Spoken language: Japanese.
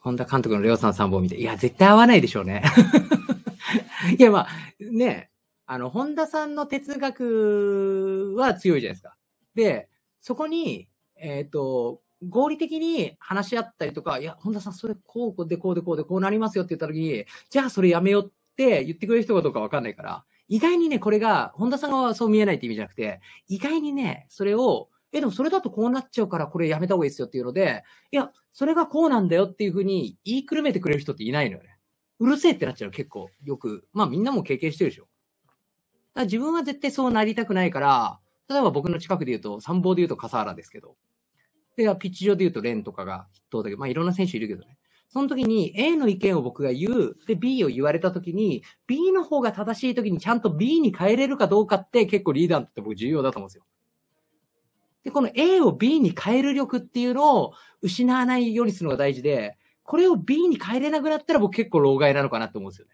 本田監督のレオさん参謀見て、いや、絶対合わないでしょうね。いや、まあ、ね、あの、本田さんの哲学は強いじゃないですか。で、そこに、えっ、ー、と、合理的に話し合ったりとか、いや、本田さん、それこうでこうでこうでこうなりますよって言った時に、じゃあそれやめようって言ってくれる人かどうかわかんないから、意外にね、これが、本田さんはそう見えないって意味じゃなくて、意外にね、それをえ、でもそれだとこうなっちゃうからこれやめた方がいいですよっていうので、いや、それがこうなんだよっていうふうに言いくるめてくれる人っていないのよね。うるせえってなっちゃう結構よく。まあみんなも経験してるでしょ。だ自分は絶対そうなりたくないから、例えば僕の近くで言うと、参謀で言うと笠原ですけど、で、ピッチ上で言うとレンとかが筆頭だけど、まあいろんな選手いるけどね。その時に A の意見を僕が言う、で B を言われた時に、B の方が正しい時にちゃんと B に変えれるかどうかって結構リーダーって僕重要だと思うんですよ。で、この A を B に変える力っていうのを失わないようにするのが大事で、これを B に変えれなくなったら僕結構老害なのかなと思うんですよね。